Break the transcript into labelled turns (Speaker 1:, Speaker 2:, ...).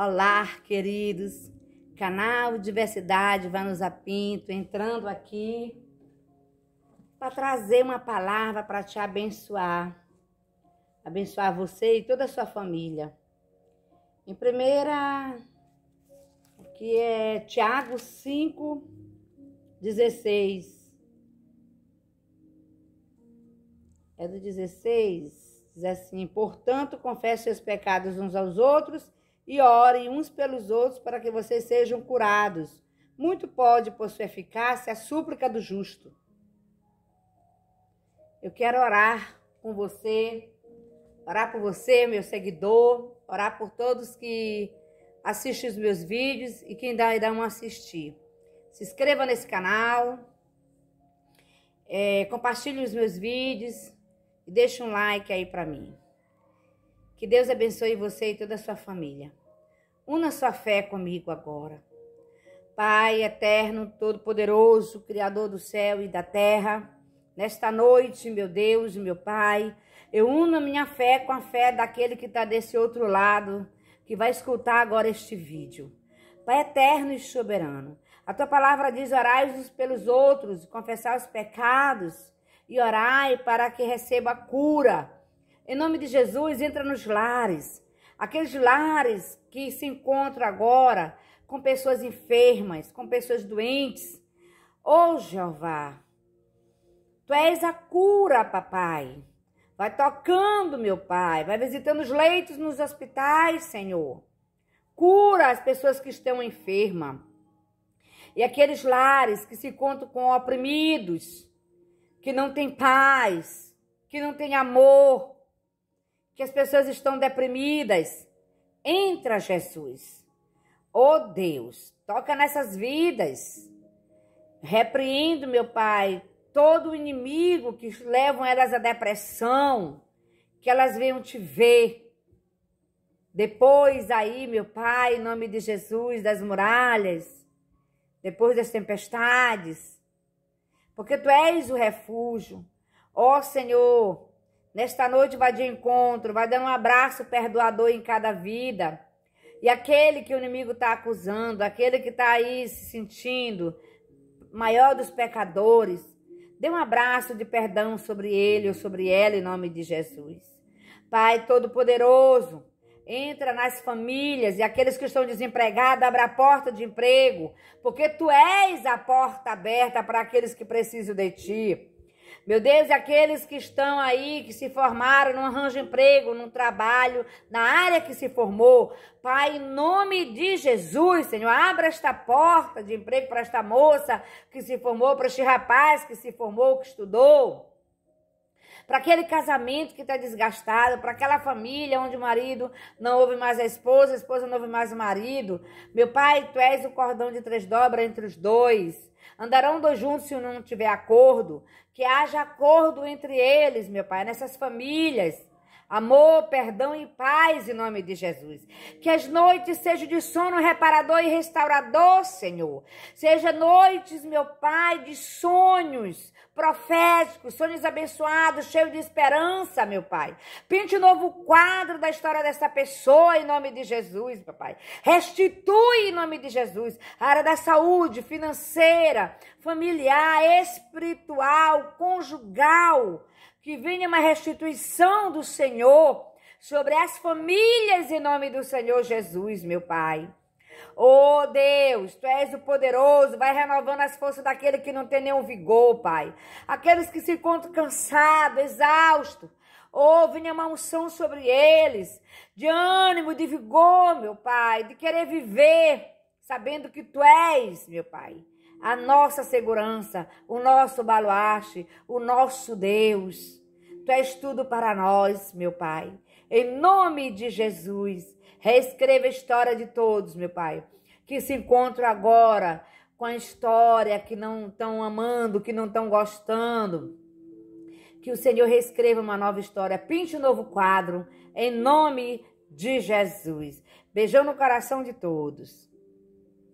Speaker 1: Olá, queridos. Canal Diversidade Vanusa Pinto entrando aqui para trazer uma palavra para te abençoar. Abençoar você e toda a sua família. Em primeira, que é Tiago 5, 16. É do 16, diz assim: Portanto, confesse seus pecados uns aos outros e orem uns pelos outros para que vocês sejam curados. Muito pode, por sua eficácia, a súplica do justo. Eu quero orar com você, orar por você, meu seguidor, orar por todos que assistem os meus vídeos e quem ainda não assistir. Se inscreva nesse canal, é, compartilhe os meus vídeos e deixe um like aí para mim. Que Deus abençoe você e toda a sua família. Una sua fé comigo agora. Pai eterno, todo-poderoso, Criador do céu e da terra, nesta noite, meu Deus, meu Pai, eu uno a minha fé com a fé daquele que está desse outro lado, que vai escutar agora este vídeo. Pai eterno e soberano, a tua palavra diz: orai uns pelos outros, confessar os pecados e orai para que receba a cura. Em nome de Jesus, entra nos lares Aqueles lares que se encontram agora com pessoas enfermas, com pessoas doentes. Ô oh, Jeová, tu és a cura, papai. Vai tocando, meu pai. Vai visitando os leitos nos hospitais, Senhor. Cura as pessoas que estão enfermas. E aqueles lares que se encontram com oprimidos, que não têm paz, que não têm amor, que as pessoas estão deprimidas. Entra, Jesus. Oh Deus, toca nessas vidas. Repreendo, meu Pai, todo inimigo que levam elas à depressão, que elas venham te ver. Depois aí, meu Pai, em nome de Jesus, das muralhas, depois das tempestades, porque tu és o refúgio. Ó oh, Senhor, Nesta noite vai de encontro, vai dando um abraço perdoador em cada vida. E aquele que o inimigo está acusando, aquele que está aí se sentindo maior dos pecadores, dê um abraço de perdão sobre ele ou sobre ela em nome de Jesus. Pai Todo-Poderoso, entra nas famílias e aqueles que estão desempregados, abra a porta de emprego, porque tu és a porta aberta para aqueles que precisam de ti. Meu Deus, e aqueles que estão aí, que se formaram, não arranjam emprego, num trabalho, na área que se formou. Pai, em nome de Jesus, Senhor, abra esta porta de emprego para esta moça que se formou, para este rapaz que se formou, que estudou para aquele casamento que está desgastado, para aquela família onde o marido não ouve mais a esposa, a esposa não ouve mais o marido. Meu pai, tu és o cordão de três dobras entre os dois. Andarão dois juntos se não tiver acordo. Que haja acordo entre eles, meu pai, nessas famílias amor, perdão e paz em nome de Jesus. Que as noites sejam de sono reparador e restaurador, Senhor. Seja noites, meu Pai, de sonhos proféticos, sonhos abençoados, cheios de esperança, meu Pai. Pinte um novo quadro da história dessa pessoa em nome de Jesus, meu Pai. Restitui em nome de Jesus a área da saúde financeira, familiar, espiritual, conjugal que venha uma restituição do Senhor sobre as famílias em nome do Senhor Jesus, meu Pai. Oh Deus, tu és o poderoso, vai renovando as forças daquele que não tem nenhum vigor, Pai. Aqueles que se encontram cansados, exaustos. Oh, venha uma unção sobre eles, de ânimo, de vigor, meu Pai, de querer viver, sabendo que tu és, meu Pai a nossa segurança, o nosso baluarte, o nosso Deus. Tu és tudo para nós, meu Pai. Em nome de Jesus, reescreva a história de todos, meu Pai, que se encontram agora com a história que não estão amando, que não estão gostando. Que o Senhor reescreva uma nova história, pinte um novo quadro, em nome de Jesus. Beijão no coração de todos.